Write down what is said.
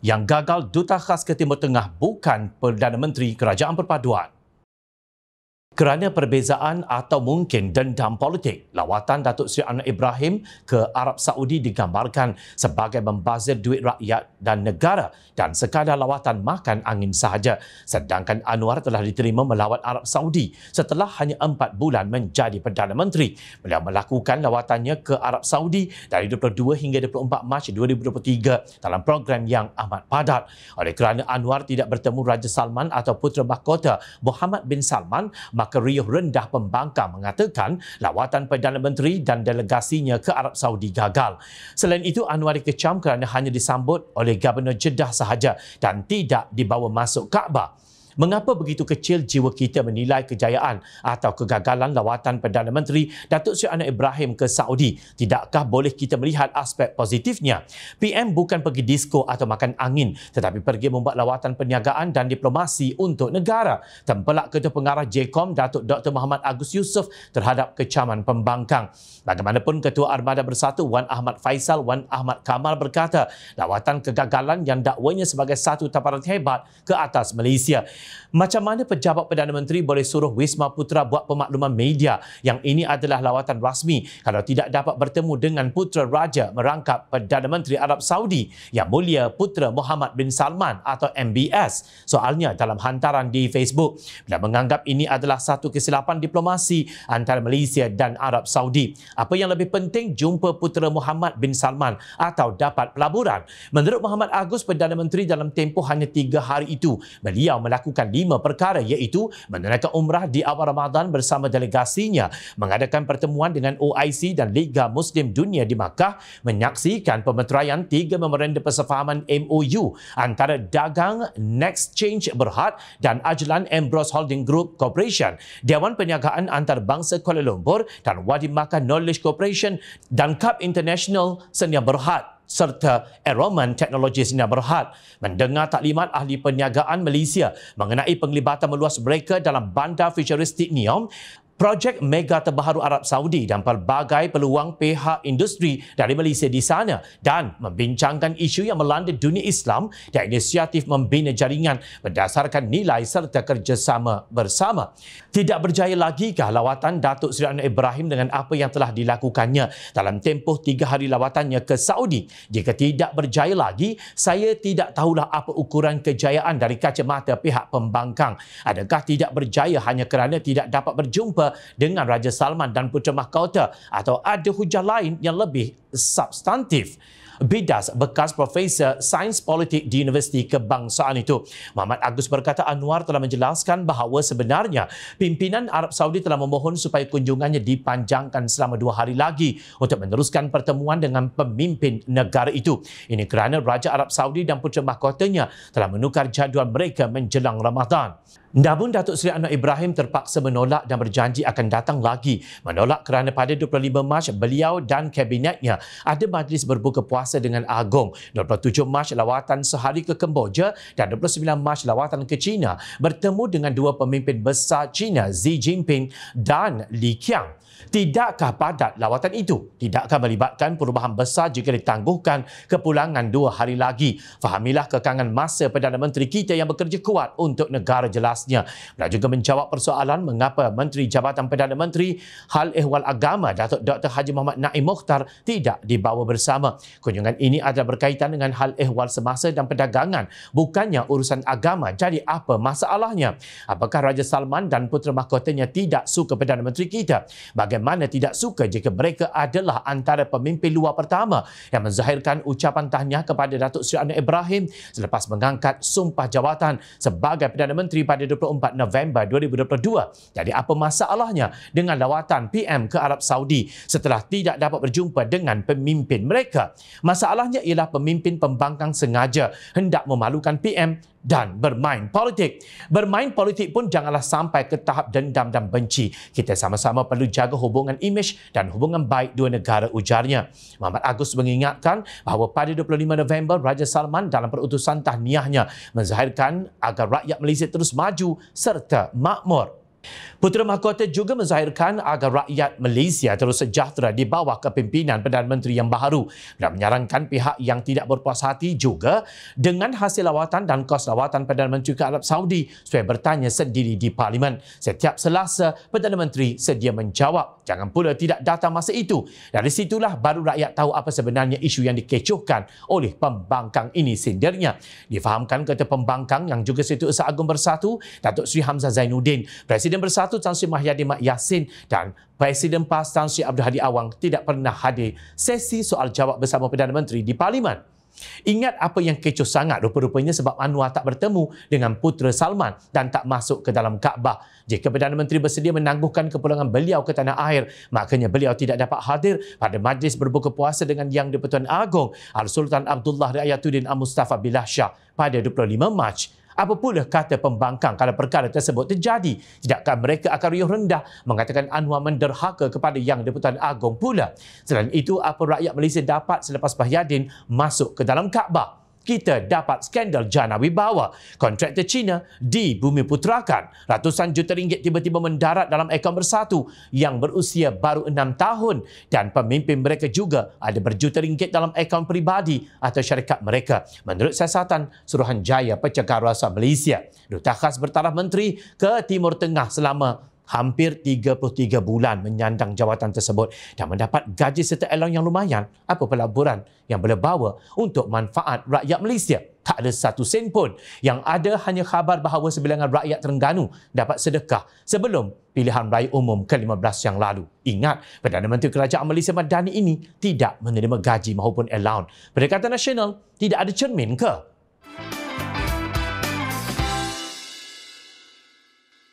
yang gagal duta khas ke Timur Tengah bukan Perdana Menteri Kerajaan Perpaduan. Kerana perbezaan atau mungkin dendam politik, lawatan Datuk Seri Anwar Ibrahim ke Arab Saudi digambarkan sebagai membazir duit rakyat dan negara dan sekadar lawatan makan angin sahaja. Sedangkan Anwar telah diterima melawat Arab Saudi setelah hanya empat bulan menjadi Perdana Menteri. Beliau melakukan lawatannya ke Arab Saudi dari 22 hingga 24 Mac 2023 dalam program yang amat padat. Oleh kerana Anwar tidak bertemu Raja Salman atau Putera Mahkota Muhammad bin Salman, maka keriuh rendah pembangkang mengatakan lawatan Perdana Menteri dan delegasinya ke Arab Saudi gagal. Selain itu, Anwar dikecam kerana hanya disambut oleh gabenor Jeddah sahaja dan tidak dibawa masuk Kaabah mengapa begitu kecil jiwa kita menilai kejayaan atau kegagalan lawatan Perdana Menteri Datuk Seri Anwar Ibrahim ke Saudi? Tidakkah boleh kita melihat aspek positifnya? PM bukan pergi disko atau makan angin tetapi pergi membuat lawatan perniagaan dan diplomasi untuk negara. Tempelak Ketua Pengarah JCOM Datuk Dr. Muhammad Agus Yusof terhadap kecaman pembangkang. Bagaimanapun Ketua Armada Bersatu Wan Ahmad Faisal Wan Ahmad Kamal berkata, lawatan kegagalan yang dakwanya sebagai satu taparan hebat ke atas Malaysia. Macam mana pejabat Perdana Menteri boleh suruh Wisma Putra buat pemakluman media yang ini adalah lawatan rasmi kalau tidak dapat bertemu dengan putra raja merangkap Perdana Menteri Arab Saudi yang mulia Putra Muhammad bin Salman atau MBS. Soalnya dalam hantaran di Facebook bila menganggap ini adalah satu kesilapan diplomasi antara Malaysia dan Arab Saudi. Apa yang lebih penting jumpa Putra Muhammad bin Salman atau dapat pelaburan. Menurut Muhammad Agus Perdana Menteri dalam tempoh hanya tiga hari itu beliau melakukan melakukan lima perkara iaitu menunaikan umrah di awal Ramadan bersama delegasinya, mengadakan pertemuan dengan OIC dan Liga Muslim Dunia di Makkah, menyaksikan pemeteraian tiga memerenda persefahaman MOU antara Dagang Next Change Berhad dan Ajlan Ambrose Holding Group Corporation, Dewan Perniagaan Antarabangsa Kuala Lumpur dan Wadi Makkah Knowledge Corporation dan Cup International Senia Berhad serta Eroman Teknologi Sinar Berhad mendengar taklimat ahli perniagaan Malaysia mengenai penglibatan meluas mereka dalam bandar futuristik NEOM projek mega terbaru Arab Saudi dan pelbagai peluang pihak industri dari Malaysia di sana dan membincangkan isu yang melanda dunia Islam dan inisiatif membina jaringan berdasarkan nilai serta kerjasama bersama. Tidak berjaya lagi lawatan Datuk Seri Anwar Ibrahim dengan apa yang telah dilakukannya dalam tempoh tiga hari lawatannya ke Saudi. Jika tidak berjaya lagi, saya tidak tahulah apa ukuran kejayaan dari kacamata pihak pembangkang. Adakah tidak berjaya hanya kerana tidak dapat berjumpa dengan Raja Salman dan Putra Mahkota atau ada hujah lain yang lebih substantif bidas bekas profesor sains politik di Universiti Kebangsaan itu. Muhammad Agus berkata Anwar telah menjelaskan bahawa sebenarnya pimpinan Arab Saudi telah memohon supaya kunjungannya dipanjangkan selama dua hari lagi untuk meneruskan pertemuan dengan pemimpin negara itu. Ini kerana Raja Arab Saudi dan Putera Mahkotanya telah menukar jadual mereka menjelang Ramadan. Namun Datuk Seri Anwar Ibrahim terpaksa menolak dan berjanji akan datang lagi. Menolak kerana pada 25 Mac beliau dan kabinetnya ada majlis berbuka puasa dengan agung 27 Mac lawatan sehari ke Kemboja dan 29 Mac lawatan ke China bertemu dengan dua pemimpin besar China Xi Jinping dan Li Qiang Tidakkah padat lawatan itu? Tidakkah melibatkan perubahan besar jika ditangguhkan kepulangan dua hari lagi? Fahamilah kekangan masa Perdana Menteri kita yang bekerja kuat untuk negara jelasnya. Dan juga menjawab persoalan mengapa Menteri Jabatan Perdana Menteri Hal Ehwal Agama Datuk Dr. Haji Muhammad Naim Mokhtar tidak tidak dibawa bersama. Kunjungan ini ada berkaitan dengan hal ehwal semasa dan perdagangan, bukannya urusan agama. Jadi apa masalahnya? Apakah Raja Salman dan putera mahkotanya tidak suka Perdana Menteri kita? Bagaimana tidak suka jika mereka adalah antara pemimpin luar pertama yang menzahirkan ucapan tahniah kepada Datuk Seri Anwar Ibrahim selepas mengangkat sumpah jawatan sebagai Perdana Menteri pada 24 November 2022? Jadi apa masalahnya dengan lawatan PM ke Arab Saudi setelah tidak dapat berjumpa dengan pemimpin mereka. Masalahnya ialah pemimpin pembangkang sengaja hendak memalukan PM dan bermain politik. Bermain politik pun janganlah sampai ke tahap dendam dan benci. Kita sama-sama perlu jaga hubungan imej dan hubungan baik dua negara ujarnya. Muhammad Agus mengingatkan bahawa pada 25 November, Raja Salman dalam perutusan tahniahnya menzahirkan agar rakyat Malaysia terus maju serta makmur. Putera Mahkota juga menzahirkan agar rakyat Malaysia terus sejahtera di bawah kepimpinan Perdana Menteri yang baru dan menyarankan pihak yang tidak berpuas hati juga dengan hasil lawatan dan kos lawatan Perdana Menteri ke Arab Saudi supaya bertanya sendiri di Parlimen. Setiap selasa, Perdana Menteri sedia menjawab. Jangan pula tidak datang masa itu. Dari situlah baru rakyat tahu apa sebenarnya isu yang dikecohkan oleh pembangkang ini sendirinya. Difahamkan kata pembangkang yang juga Setiausaha Agung Bersatu, Datuk Sri Hamzah Zainuddin, Presiden Presiden Bersatu Tan Sri Mahyadi Mak Yassin dan Presiden PAS Tan Sri Abdul Hadi Awang tidak pernah hadir sesi soal jawab bersama Perdana Menteri di Parlimen. Ingat apa yang kecoh sangat rupa-rupanya sebab Anwar tak bertemu dengan putera Salman dan tak masuk ke dalam Kaabah. Jika Perdana Menteri bersedia menangguhkan kepulangan beliau ke tanah air, makanya beliau tidak dapat hadir pada majlis berbuka puasa dengan Yang di Agong, Al-Sultan Abdullah Riayatuddin Al-Mustafa Bilah Shah pada 25 Mac. Apa pula kata pembangkang kalau perkara tersebut terjadi? tidakkah mereka akan riuh rendah mengatakan Anwar menderhaka kepada Yang Deputan Agong pula. Selain itu, apa rakyat Malaysia dapat selepas Bahyadin masuk ke dalam Kaabah? kita dapat skandal jana wibawa. Kontraktor China di bumi putrakan. Ratusan juta ringgit tiba-tiba mendarat dalam ekor bersatu yang berusia baru enam tahun dan pemimpin mereka juga ada berjuta ringgit dalam akaun peribadi atau syarikat mereka. Menurut siasatan Suruhanjaya Pencegah Rasa Malaysia, Duta Khas Bertaraf Menteri ke Timur Tengah selama hampir 33 bulan menyandang jawatan tersebut dan mendapat gaji serta elang yang lumayan apa pelaburan yang boleh bawa untuk manfaat rakyat Malaysia. Tak ada satu sen pun yang ada hanya khabar bahawa sebilangan rakyat Terengganu dapat sedekah sebelum pilihan raya umum ke-15 yang lalu. Ingat, Perdana Menteri Kerajaan Malaysia Madani ini tidak menerima gaji maupun allowance. Perdekatan Nasional tidak ada cermin ke?